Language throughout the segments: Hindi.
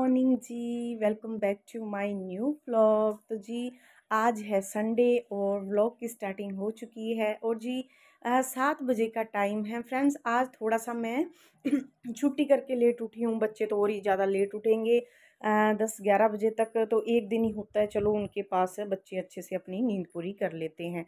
मॉर्निंग जी welcome back to my new vlog तो जी आज है संडे और व्लॉग की स्टार्टिंग हो चुकी है और जी सात बजे का टाइम है फ्रेंड्स आज थोड़ा सा मैं छुट्टी करके लेट उठी हूँ बच्चे तो और ही ज़्यादा लेट उठेंगे आ, दस ग्यारह बजे तक तो एक दिन ही होता है चलो उनके पास बच्चे अच्छे से अपनी नींद पूरी कर लेते हैं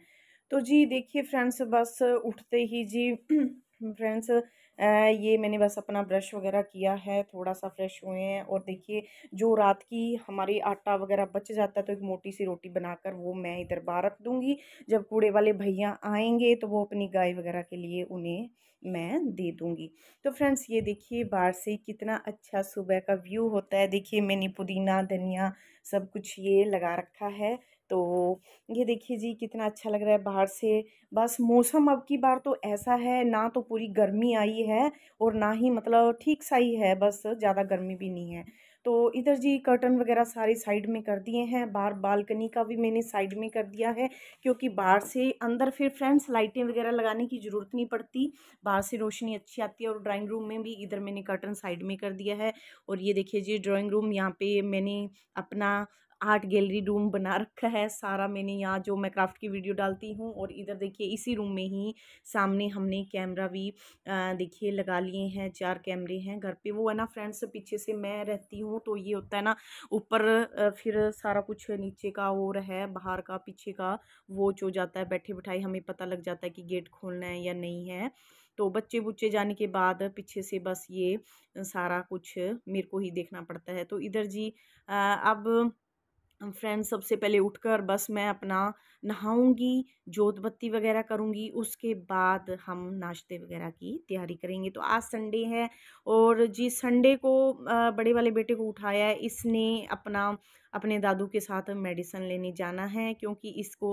तो जी देखिए फ्रेंड्स बस उठते ही जी फ्रेंड्स ये मैंने बस अपना ब्रश वगैरह किया है थोड़ा सा फ्रेश हुए हैं और देखिए जो रात की हमारी आटा वगैरह बच जाता है तो एक मोटी सी रोटी बनाकर वो मैं इधर बाहर रख दूँगी जब कूड़े वाले भैया आएंगे तो वो अपनी गाय वगैरह के लिए उन्हें मैं दे दूँगी तो फ्रेंड्स ये देखिए बाहर से कितना अच्छा सुबह का व्यू होता है देखिए मैंने पुदीना धनिया सब कुछ ये लगा रखा है तो ये देखिए जी कितना अच्छा लग रहा है बाहर से बस मौसम अब की बार तो ऐसा है ना तो पूरी गर्मी आई है और ना ही मतलब ठीक सा ही है बस ज़्यादा गर्मी भी नहीं है तो इधर जी कर्टन वगैरह सारे साइड में कर दिए हैं बाहर बालकनी का भी मैंने साइड में कर दिया है क्योंकि बाहर से अंदर फिर फ्रेंड्स लाइटें वगैरह लगाने की ज़रूरत नहीं पड़ती बाहर से रोशनी अच्छी आती है और ड्राइंग रूम में भी इधर मैंने कर्टन साइड में कर दिया है और ये देखिए जी ड्राइंग रूम यहाँ पे मैंने अपना आर्ट गैलरी रूम बना रखा है सारा मैंने यहाँ जो मैं क्राफ्ट की वीडियो डालती हूँ और इधर देखिए इसी रूम में ही सामने हमने कैमरा भी देखिए लगा लिए हैं चार कैमरे हैं घर पे वो है ना फ्रेंड्स पीछे से मैं रहती हूँ तो ये होता है ना ऊपर फिर सारा कुछ नीचे का और है बाहर का पीछे का वो चो जाता है बैठे बैठाई हमें पता लग जाता है कि गेट खोलना है या नहीं है तो बच्चे बुच्चे जाने के बाद पीछे से बस ये सारा कुछ मेरे को ही देखना पड़ता है तो इधर जी अब फ्रेंड्स सबसे पहले उठकर बस मैं अपना नहाऊंगी जोत बत्ती वगैरह करूंगी उसके बाद हम नाश्ते वगैरह की तैयारी करेंगे तो आज संडे है और जी संडे को बड़े वाले बेटे को उठाया है इसने अपना अपने दादू के साथ मेडिसिन लेने जाना है क्योंकि इसको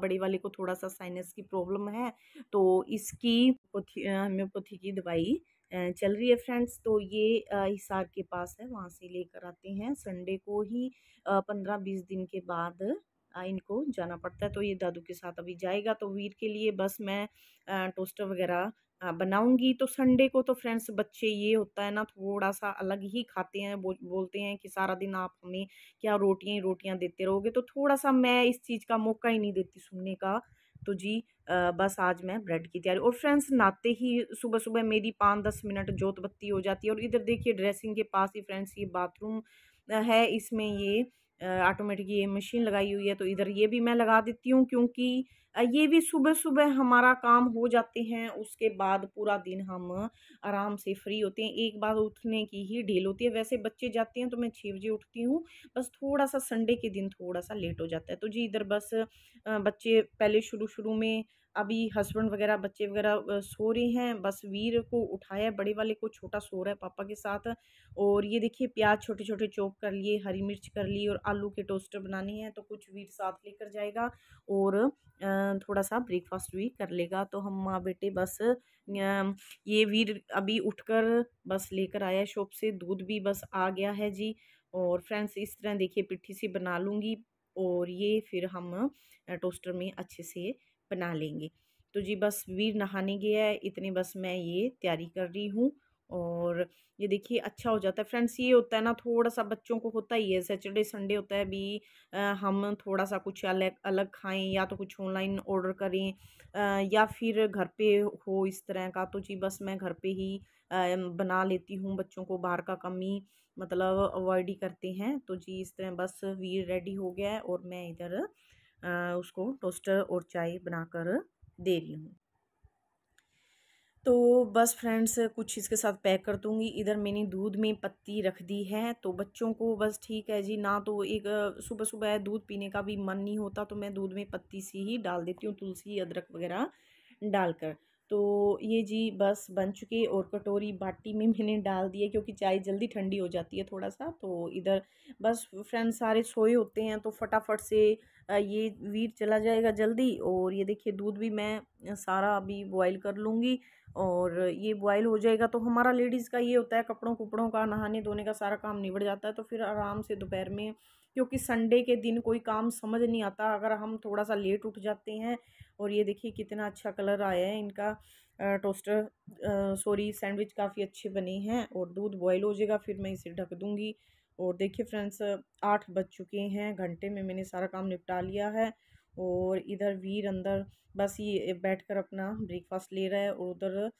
बड़े वाले को थोड़ा सा साइनस की प्रॉब्लम है तो इसकी होम्योपैथी की दवाई चल रही है फ्रेंड्स तो ये हिसार के पास है वहाँ से लेकर आते हैं संडे को ही पंद्रह बीस दिन के बाद इनको जाना पड़ता है तो ये दादू के साथ अभी जाएगा तो वीर के लिए बस मैं टोस्टर वगैरह बनाऊंगी तो संडे को तो फ्रेंड्स बच्चे ये होता है ना थोड़ा सा अलग ही खाते हैं बो, बोलते हैं कि सारा दिन आप हमें क्या रोटियां ही रोटियां देते रहोगे तो थोड़ा सा मैं इस चीज़ का मौका ही नहीं देती सुनने का तो जी आ, बस आज मैं ब्रेड की तैयारी और फ्रेंड्स नाते ही सुबह सुबह मेरी पाँच दस मिनट जोत बत्ती हो जाती है और इधर देखिए ड्रेसिंग के पास ही फ्रेंड्स ये बाथरूम है इसमें ये ऑटोमेटिक ये मशीन लगाई हुई है तो इधर ये भी मैं लगा देती हूँ क्योंकि ये भी सुबह सुबह हमारा काम हो जाते हैं उसके बाद पूरा दिन हम आराम से फ्री होते हैं एक बार उठने की ही ढील होती है वैसे बच्चे जाते हैं तो मैं छः बजे उठती हूँ बस थोड़ा सा संडे के दिन थोड़ा सा लेट हो जाता है तो जी इधर बस बच्चे पहले शुरू शुरू में अभी हस्बैंड वगैरह बच्चे वगैरह सो रहे हैं बस वीर को उठाया बड़े वाले को छोटा सो रहा है पापा के साथ और ये देखिए प्याज छोटे छोटे चॉप कर लिए हरी मिर्च कर ली और आलू के टोस्टर बनाने हैं तो कुछ वीर साथ लेकर जाएगा और थोड़ा सा ब्रेकफास्ट भी कर लेगा तो हम माँ बेटे बस ये वीर अभी उठ बस लेकर आया शॉप से दूध भी बस आ गया है जी और फ्रेंड्स इस तरह देखिए पिट्ठी सी बना लूँगी और ये फिर हम टोस्टर में अच्छे से बना लेंगे तो जी बस वीर नहाने गया है इतने बस मैं ये तैयारी कर रही हूँ और ये देखिए अच्छा हो जाता है फ्रेंड्स ये होता है ना थोड़ा सा बच्चों को होता ही है सैटरडे संडे होता है भी आ, हम थोड़ा सा कुछ अलग अलग खाएं या तो कुछ ऑनलाइन ऑर्डर करें आ, या फिर घर पे हो इस तरह का तो जी बस मैं घर पे ही आ, बना लेती हूँ बच्चों को बाहर का कम ही मतलब अवॉइड ही करते हैं तो जी इस तरह बस वीर रेडी हो गया है और मैं इधर उसको टोस्टर और चाय बनाकर दे रही हूँ तो बस फ्रेंड्स कुछ इसके साथ पैक कर दूँगी इधर मैंने दूध में पत्ती रख दी है तो बच्चों को बस ठीक है जी ना तो एक सुबह सुबह दूध पीने का भी मन नहीं होता तो मैं दूध में पत्ती सी ही डाल देती हूँ तुलसी अदरक वगैरह डालकर तो ये जी बस बन चुके और कटोरी बाटी में मैंने डाल दिए क्योंकि चाय जल्दी ठंडी हो जाती है थोड़ा सा तो इधर बस फ्रेंड सारे सोए होते हैं तो फटाफट से ये वीर चला जाएगा जल्दी और ये देखिए दूध भी मैं सारा अभी बॉयल कर लूँगी और ये बॉयल हो जाएगा तो हमारा लेडीज़ का ये होता है कपड़ों कुपड़ों का नहाने धोने का सारा काम निबड़ जाता है तो फिर आराम से दोपहर में क्योंकि संडे के दिन कोई काम समझ नहीं आता अगर हम थोड़ा सा लेट उठ जाते हैं और ये देखिए कितना अच्छा कलर आया है इनका टोस्टर सॉरी सैंडविच काफ़ी अच्छे बने हैं और दूध बॉयल हो जाएगा फिर मैं इसे ढक दूँगी और देखिए फ्रेंड्स आठ बज चुके हैं घंटे में मैंने सारा काम निपटा लिया है और इधर वीर अंदर बस ये बैठकर अपना ब्रेकफास्ट ले रहा है और उधर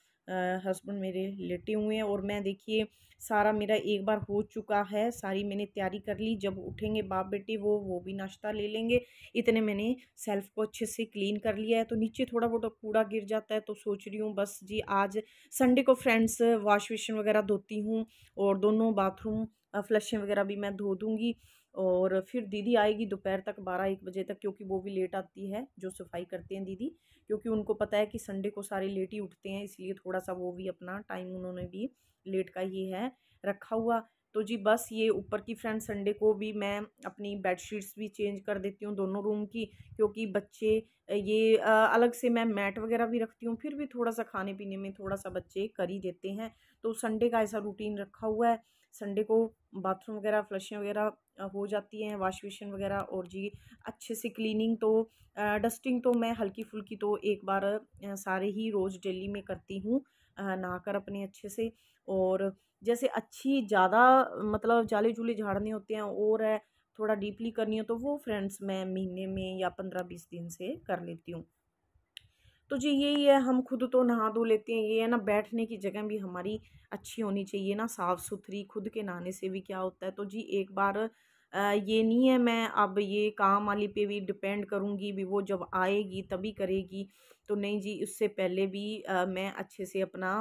हस्बैंड मेरे लेटे हुए हैं और मैं देखिए सारा मेरा एक बार हो चुका है सारी मैंने तैयारी कर ली जब उठेंगे बाप बेटे वो वो भी नाश्ता ले लेंगे इतने मैंने सेल्फ को अच्छे से क्लीन कर लिया है तो नीचे थोड़ा बहुत कूड़ा गिर जाता है तो सोच रही हूँ बस जी आज संडे को फ्रेंड्स वाश बेसिन वगैरह धोती हूँ और दोनों बाथरूम फ्लशें वगैरह भी मैं धो दूँगी और फिर दीदी आएगी दोपहर तक बारह एक बजे तक क्योंकि वो भी लेट आती है जो सफाई करते हैं दीदी क्योंकि उनको पता है कि संडे को सारे लेट ही उठते हैं इसलिए थोड़ा सा वो भी अपना टाइम उन्होंने भी लेट का ही है रखा हुआ तो जी बस ये ऊपर की फ्रेंड संडे को भी मैं अपनी बेडशीट्स भी चेंज कर देती हूँ दोनों रूम की क्योंकि बच्चे ये अलग से मैं मैट वगैरह भी रखती हूँ फिर भी थोड़ा सा खाने पीने में थोड़ा सा बच्चे कर ही देते हैं तो संडे का ऐसा रूटीन रखा हुआ है संडे को बाथरूम वगैरह फ्लशिंग वगैरह हो जाती हैं वाश बेसिन वगैरह और जी अच्छे से क्लीनिंग तो डस्टिंग तो मैं हल्की फुल्की तो एक बार सारे ही रोज़ डेली में करती हूँ नहाकर अपने अच्छे से और जैसे अच्छी ज़्यादा मतलब जाले जूले झाड़ने होते हैं और है थोड़ा डीपली करनी हो तो वो फ्रेंड्स मैं महीने में या पंद्रह बीस दिन से कर लेती हूँ तो जी यही है हम खुद तो नहा धो लेते हैं ये है ना बैठने की जगह भी हमारी अच्छी होनी चाहिए ना साफ़ सुथरी खुद के नहाने से भी क्या होता है तो जी एक बार ये नहीं है मैं अब ये काम वाली पे भी डिपेंड करूँगी भी वो जब आएगी तभी करेगी तो नहीं जी उससे पहले भी आ, मैं अच्छे से अपना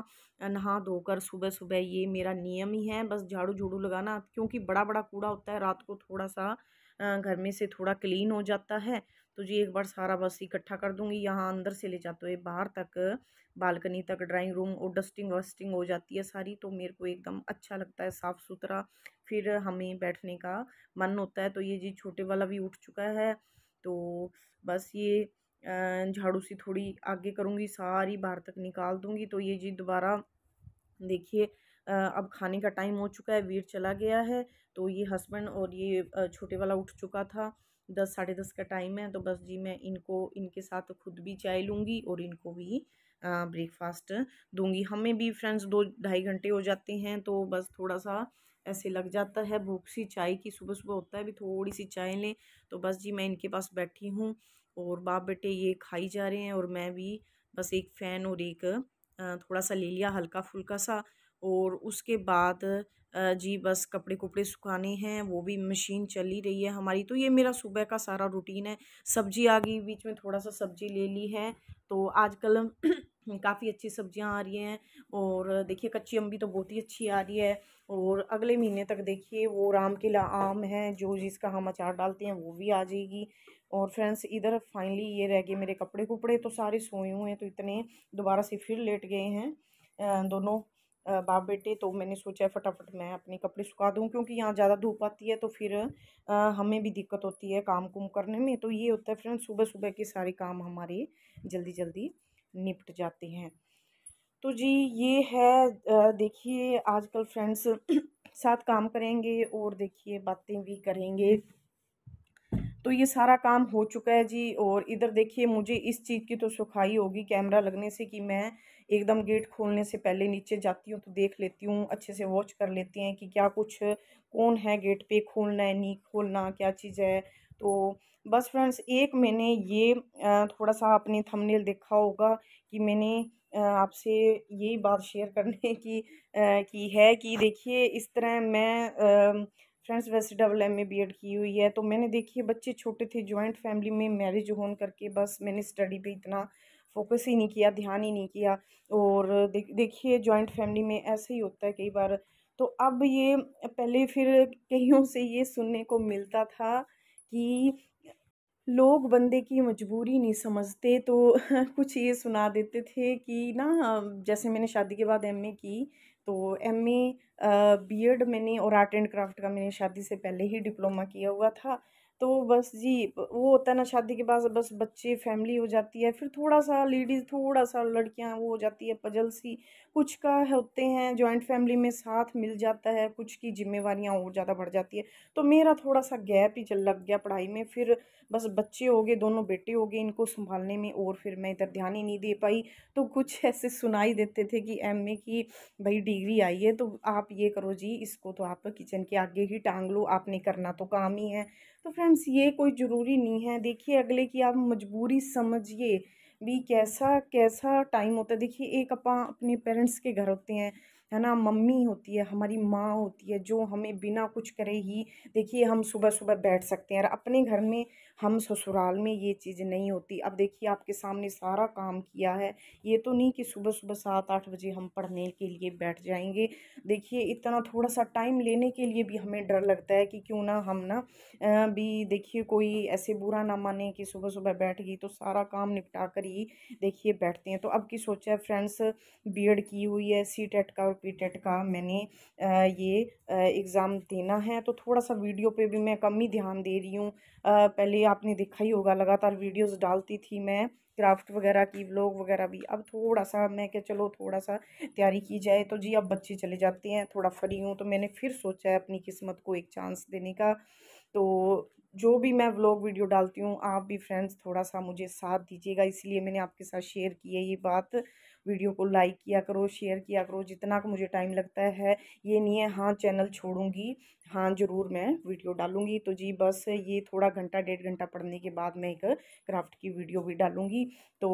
नहा धोकर सुबह सुबह ये मेरा नियम ही है बस झाड़ू झूड़ू लगाना क्योंकि बड़ा बड़ा कूड़ा होता है रात को थोड़ा सा घर में से थोड़ा क्लीन हो जाता है तो जी एक बार सारा बस इकट्ठा कर दूंगी यहाँ अंदर से ले जाते हुए बाहर तक बालकनी तक ड्राइंग रूम और डस्टिंग वस्टिंग हो जाती है सारी तो मेरे को एकदम अच्छा लगता है साफ़ सुथरा फिर हमें बैठने का मन होता है तो ये जी छोटे वाला भी उठ चुका है तो बस ये झाड़ू सी थोड़ी आगे करूँगी सारी बाहर तक निकाल दूँगी तो ये जी दोबारा देखिए अब खाने का टाइम हो चुका है वीर चला गया है तो ये हस्बैंड और ये छोटे वाला उठ चुका था दस साढ़े दस का टाइम है तो बस जी मैं इनको इनके साथ खुद भी चाय लूँगी और इनको भी ब्रेकफास्ट दूंगी हमें भी फ्रेंड्स दो ढाई घंटे हो जाते हैं तो बस थोड़ा सा ऐसे लग जाता है भूख सी चाय की सुबह सुबह होता है भी थोड़ी सी चाय लें तो बस जी मैं इनके पास बैठी हूँ और बाप बेटे ये खाई जा रहे हैं और मैं भी बस एक फ़ैन और एक थोड़ा सा ले लिया हल्का फुल्का सा और उसके बाद जी बस कपड़े कुपड़े सुखाने हैं वो भी मशीन चल ही रही है हमारी तो ये मेरा सुबह का सारा रूटीन है सब्जी आ गई बीच में थोड़ा सा सब्जी ले ली है तो आजकल काफ़ी अच्छी सब्जियां आ रही हैं और देखिए कच्ची अम्बी तो बहुत ही अच्छी आ रही है और अगले महीने तक देखिए वो राम किला आम है जो जिसका हम अचार डालते हैं वो भी आ जाएगी और फ्रेंड्स इधर फाइनली ये रह गए मेरे कपड़े कुपड़े तो सारे सोए हुए हैं तो इतने दोबारा से फिर लेट गए हैं दोनों बाप बेटे तो मैंने सोचा फटाफट मैं अपने कपड़े सुखा दूँ क्योंकि यहाँ ज़्यादा धूप आती है तो फिर हमें भी दिक्कत होती है काम कुम करने में तो ये होता है फ्रेंड सुबह सुबह के सारे काम हमारे जल्दी जल्दी निपट जाते हैं तो जी ये है देखिए आजकल फ्रेंड्स साथ काम करेंगे और देखिए बातें भी करेंगे तो ये सारा काम हो चुका है जी और इधर देखिए मुझे इस चीज़ की तो सुखाई होगी कैमरा लगने से कि मैं एकदम गेट खोलने से पहले नीचे जाती हूँ तो देख लेती हूँ अच्छे से वॉच कर लेते हैं कि क्या कुछ कौन है गेट पे खोलना है नहीं खोलना क्या चीज़ है तो बस फ्रेंड्स एक मैंने ये थोड़ा सा आपने थंबनेल देखा होगा कि मैंने आपसे यही बात शेयर करने की की है कि देखिए इस तरह मैं फ्रेंड्स वैसे डबल एम में एड की हुई है तो मैंने देखिए बच्चे छोटे थे जॉइंट फैमिली में मैरिज होन करके बस मैंने स्टडी पे इतना फोकस ही नहीं किया ध्यान ही नहीं किया और देखिए जॉइंट फैमिली में ऐसे ही होता है कई बार तो अब ये पहले फिर कईयों से ये सुनने को मिलता था कि लोग बंदे की मजबूरी नहीं समझते तो कुछ ये सुना देते थे कि ना जैसे मैंने शादी के बाद एमए की तो एम ए बी एड मैंने और आर्ट एंड क्राफ्ट का मैंने शादी से पहले ही डिप्लोमा किया हुआ था तो बस जी वो होता है ना शादी के बाद बस बच्चे फैमिली हो जाती है फिर थोड़ा सा लेडीज़ थोड़ा सा लड़कियां वो हो जाती है पजल सी कुछ का होते हैं जॉइंट फैमिली में साथ मिल जाता है कुछ की जिम्मेवारियां और ज़्यादा बढ़ जाती है तो मेरा थोड़ा सा गैप ही चल लग गया पढ़ाई में फिर बस बच्चे हो गए दोनों बेटे हो गए इनको संभालने में और फिर मैं इधर ध्यान ही नहीं दे पाई तो कुछ ऐसे सुनाई देते थे कि एम ए की भाई डिग्री आई है तो आप ये करो जी इसको तो आप किचन के आगे ही टांग लो आपने करना तो काम ही है तो फ्रेंड्स ये कोई ज़रूरी नहीं है देखिए अगले की आप मजबूरी समझिए भी कैसा कैसा टाइम होता है देखिए एक अपा अपने पेरेंट्स के घर होते हैं है ना मम्मी होती है हमारी माँ होती है जो हमें बिना कुछ करे ही देखिए हम सुबह सुबह बैठ सकते हैं और अपने घर में हम ससुराल में ये चीज़ नहीं होती अब देखिए आपके सामने सारा काम किया है ये तो नहीं कि सुबह सुबह सात आठ बजे हम पढ़ने के लिए बैठ जाएंगे देखिए इतना थोड़ा सा टाइम लेने के लिए भी हमें डर लगता है कि क्यों ना हम ना भी देखिए कोई ऐसे बुरा ना माने कि सुबह सुबह बैठ गई तो सारा काम निपटा कर ही देखिए बैठते हैं तो अब की सोचा है फ्रेंड्स बी की हुई है सी टेट का पी टेट का मैंने ये एग्ज़ाम देना है तो थोड़ा सा वीडियो पे भी मैं कम ही ध्यान दे रही हूँ पहले आपने देखा ही होगा लगातार वीडियोस डालती थी मैं क्राफ्ट वगैरह की व्लॉग वगैरह भी अब थोड़ा सा मैं क्या चलो थोड़ा सा तैयारी की जाए तो जी अब बच्चे चले जाते हैं थोड़ा फ्री हूँ तो मैंने फिर सोचा है अपनी किस्मत को एक चांस देने का तो जो भी मैं व्लॉग वीडियो डालती हूँ आप भी फ्रेंड्स थोड़ा सा मुझे साथ दीजिएगा इसलिए मैंने आपके साथ शेयर की है ये बात वीडियो को लाइक किया करो शेयर किया करो जितना को मुझे टाइम लगता है ये नहीं है हाँ चैनल छोड़ूंगी हाँ ज़रूर मैं वीडियो डालूंगी तो जी बस ये थोड़ा घंटा डेढ़ घंटा पढ़ने के बाद मैं एक क्राफ्ट की वीडियो भी डालूंगी तो